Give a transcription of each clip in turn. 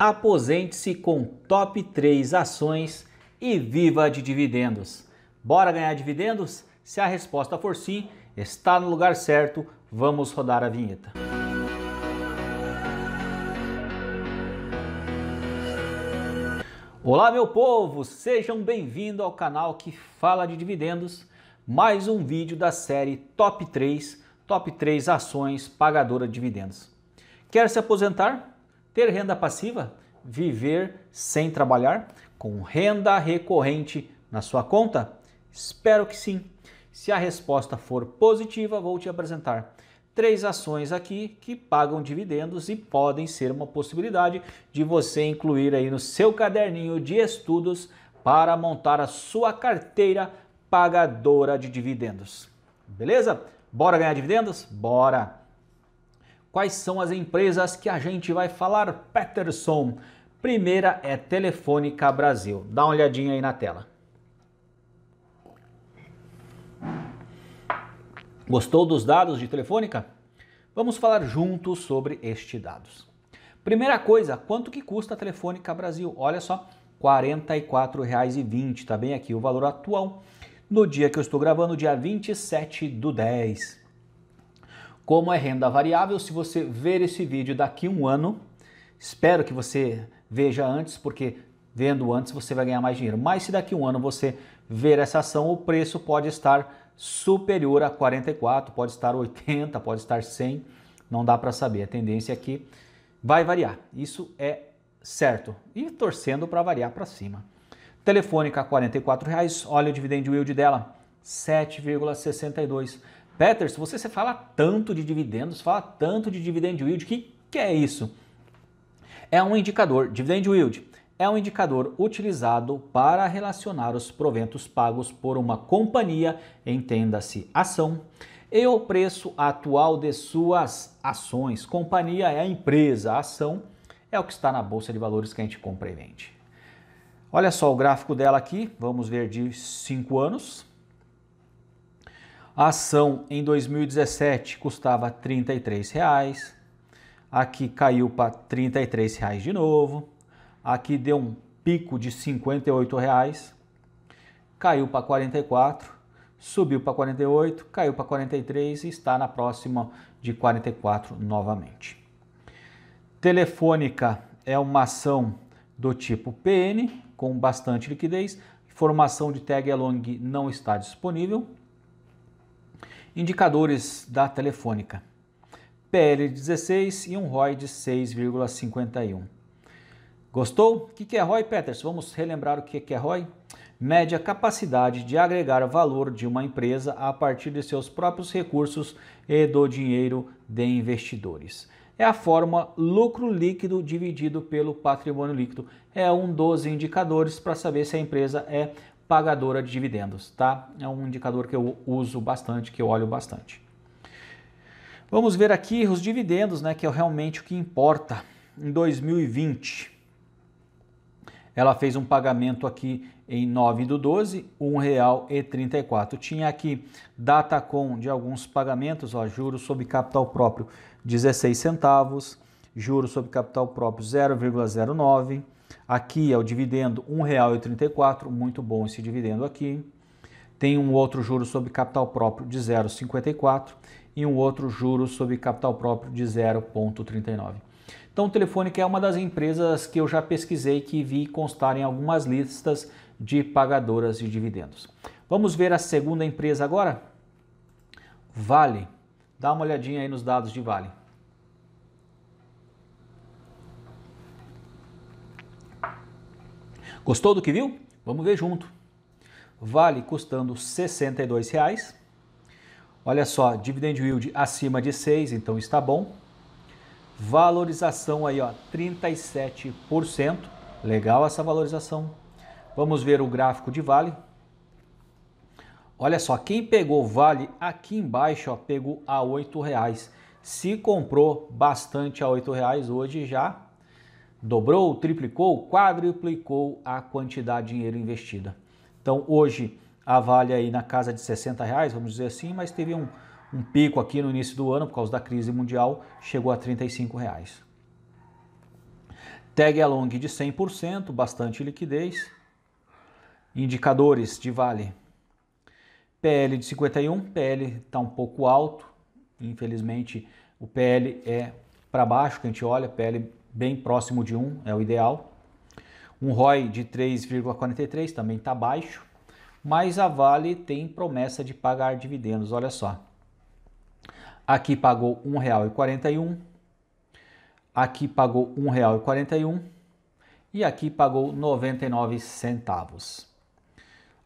aposente-se com top 3 ações e viva de dividendos. Bora ganhar dividendos? Se a resposta for sim, está no lugar certo, vamos rodar a vinheta. Olá, meu povo! Sejam bem-vindos ao canal que fala de dividendos. Mais um vídeo da série Top 3, Top 3 Ações Pagadora de Dividendos. Quer se aposentar? Ter renda passiva? Viver sem trabalhar? Com renda recorrente na sua conta? Espero que sim. Se a resposta for positiva, vou te apresentar três ações aqui que pagam dividendos e podem ser uma possibilidade de você incluir aí no seu caderninho de estudos para montar a sua carteira pagadora de dividendos. Beleza? Bora ganhar dividendos? Bora! Quais são as empresas que a gente vai falar, Peterson? Primeira é Telefônica Brasil. Dá uma olhadinha aí na tela. Gostou dos dados de Telefônica? Vamos falar juntos sobre estes dados. Primeira coisa, quanto que custa a Telefônica Brasil? Olha só, R$ 44,20, tá bem aqui o valor atual. No dia que eu estou gravando, dia 27 do 10. Como é renda variável, se você ver esse vídeo daqui um ano, espero que você veja antes, porque vendo antes você vai ganhar mais dinheiro. Mas se daqui um ano você ver essa ação, o preço pode estar superior a 44, pode estar 80, pode estar 100, não dá para saber. A tendência é que vai variar. Isso é certo. E torcendo para variar para cima. Telefônica R$ reais, olha o dividend yield dela, 7,62. Peters, você, fala tanto de dividendos, fala tanto de dividend yield, que que é isso? É um indicador, dividend yield, é um indicador utilizado para relacionar os proventos pagos por uma companhia, entenda-se ação, e o preço atual de suas ações. Companhia é a empresa, a ação é o que está na bolsa de valores que a gente compra e vende. Olha só o gráfico dela aqui, vamos ver de 5 anos. A ação em 2017 custava R$ 33. Aqui caiu para R$ reais de novo. Aqui deu um pico de R$ 58,00. Caiu para 44, subiu para 48, caiu para 43 e está na próxima de 44 novamente. Telefônica é uma ação do tipo PN com bastante liquidez. Formação de tag along não está disponível, Indicadores da Telefônica: PL 16 e um ROI de 6,51. Gostou? O que é ROI, Peters? Vamos relembrar o que é ROI? média capacidade de agregar valor de uma empresa a partir de seus próprios recursos e do dinheiro de investidores. É a forma lucro líquido dividido pelo patrimônio líquido. É um dos indicadores para saber se a empresa é pagadora de dividendos, tá? É um indicador que eu uso bastante, que eu olho bastante. Vamos ver aqui os dividendos, né, que é realmente o que importa. Em 2020, ela fez um pagamento aqui em 9 do 12, R$ 1,34. Tinha aqui data com de alguns pagamentos, ó, juros sobre capital próprio 16 centavos, juros sobre capital próprio 0,09 Aqui é o dividendo R$ 1,34, muito bom esse dividendo aqui. Tem um outro juro sobre capital próprio de 0,54 e um outro juro sobre capital próprio de 0,39. Então, o Telefônica é uma das empresas que eu já pesquisei que vi constar em algumas listas de pagadoras de dividendos. Vamos ver a segunda empresa agora? Vale. Dá uma olhadinha aí nos dados de Vale. Gostou do que viu? Vamos ver junto. Vale custando R$ 62,00. Olha só, dividend yield acima de 6, então está bom. Valorização aí, ó, 37%. Legal essa valorização. Vamos ver o gráfico de Vale. Olha só, quem pegou Vale aqui embaixo, ó, pegou a R$ Se comprou bastante a R$ hoje já dobrou, triplicou, quadruplicou a quantidade de dinheiro investida. Então hoje a Vale aí na casa de 60 reais, vamos dizer assim, mas teve um, um pico aqui no início do ano por causa da crise mundial, chegou a 35 reais. Tag along de 100%, bastante liquidez. Indicadores de Vale. PL de 51, PL está um pouco alto, infelizmente o PL é para baixo que a gente olha, PL bem próximo de 1 é o ideal. Um ROI de 3,43 também está baixo, mas a Vale tem promessa de pagar dividendos, olha só. Aqui pagou R$ 1,41, aqui pagou R$ 1,41 e aqui pagou 99 centavos.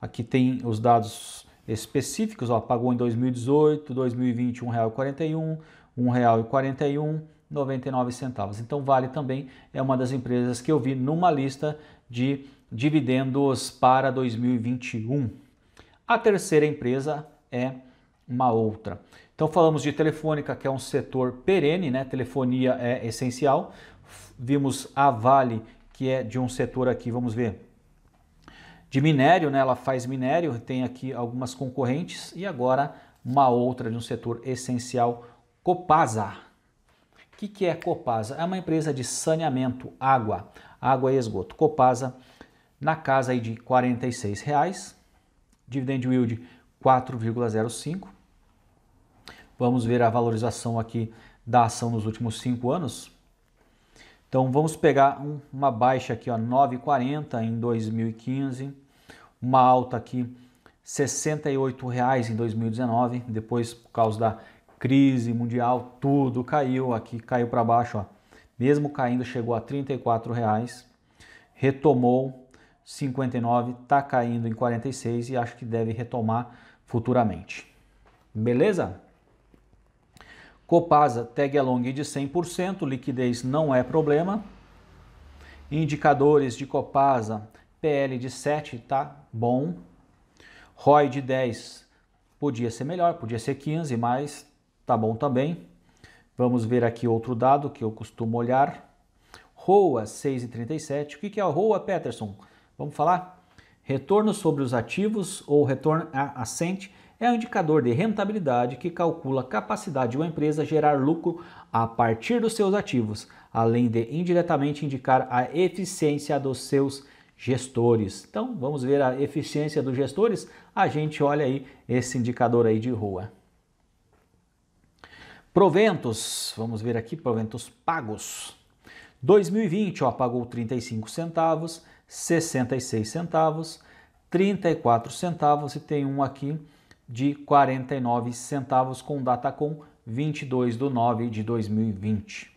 Aqui tem os dados específicos, ó, pagou em 2018, 2020 R$ 1,41, R$ 1,41, 99 centavos. Então Vale também é uma das empresas que eu vi numa lista de dividendos para 2021. A terceira empresa é uma outra. Então falamos de telefônica, que é um setor perene, né? Telefonia é essencial. Vimos a Vale, que é de um setor aqui, vamos ver, de minério, né? Ela faz minério, tem aqui algumas concorrentes e agora uma outra de um setor essencial, Copasa, que, que é Copasa? É uma empresa de saneamento, água, água e esgoto. Copasa na casa aí de R$ 46,00, dividend yield 4,05. Vamos ver a valorização aqui da ação nos últimos cinco anos. Então vamos pegar um, uma baixa aqui, ó, 9,40 em 2015, uma alta aqui R$ 68,00 em 2019, depois por causa da crise mundial, tudo caiu, aqui caiu para baixo, ó. mesmo caindo chegou a 34 reais, retomou 59, está caindo em 46 e acho que deve retomar futuramente. Beleza? Copasa, tag along de 100%, liquidez não é problema. Indicadores de Copasa, PL de 7 tá bom. ROI de 10 podia ser melhor, podia ser 15, mas Tá bom também. Vamos ver aqui outro dado que eu costumo olhar. ROA 6,37. O que é a ROA, Peterson? Vamos falar? Retorno sobre os ativos ou retorno assente é um indicador de rentabilidade que calcula a capacidade de uma empresa gerar lucro a partir dos seus ativos, além de indiretamente indicar a eficiência dos seus gestores. Então, vamos ver a eficiência dos gestores? A gente olha aí esse indicador aí de ROA. Proventos, vamos ver aqui, proventos pagos. 2020, ó, pagou 35 centavos, 66 centavos, 34 centavos e tem um aqui de 49 centavos com data com 22 de 9 de 2020.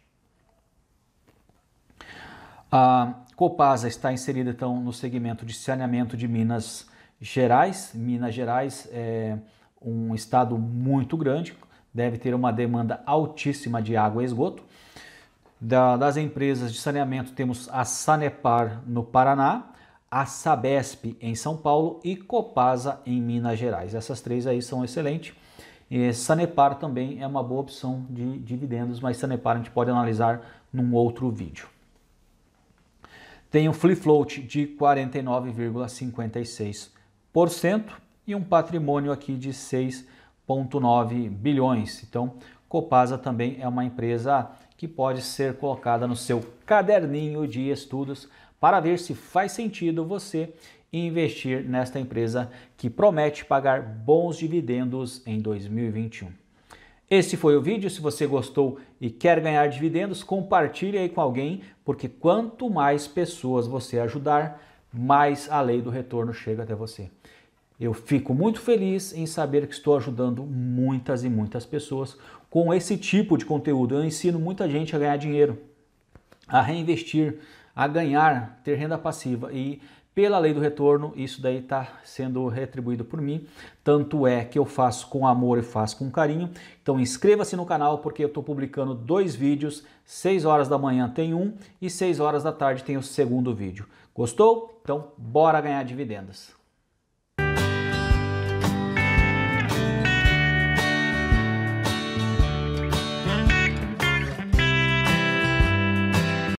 A Copasa está inserida então no segmento de saneamento de Minas Gerais. Minas Gerais é um estado muito grande, deve ter uma demanda altíssima de água e esgoto. Da, das empresas de saneamento temos a Sanepar no Paraná, a Sabesp em São Paulo e Copasa em Minas Gerais. Essas três aí são excelentes. E Sanepar também é uma boa opção de dividendos, mas Sanepar a gente pode analisar num outro vídeo. Tem um free float de 49,56% e um patrimônio aqui de 6 1,9 bilhões. Então, Copasa também é uma empresa que pode ser colocada no seu caderninho de estudos para ver se faz sentido você investir nesta empresa que promete pagar bons dividendos em 2021. Esse foi o vídeo. Se você gostou e quer ganhar dividendos, compartilhe aí com alguém, porque quanto mais pessoas você ajudar, mais a lei do retorno chega até você. Eu fico muito feliz em saber que estou ajudando muitas e muitas pessoas com esse tipo de conteúdo. Eu ensino muita gente a ganhar dinheiro, a reinvestir, a ganhar, ter renda passiva e pela lei do retorno, isso daí está sendo retribuído por mim. Tanto é que eu faço com amor e faço com carinho. Então inscreva-se no canal porque eu estou publicando dois vídeos. 6 horas da manhã tem um e 6 horas da tarde tem o segundo vídeo. Gostou? Então bora ganhar dividendos.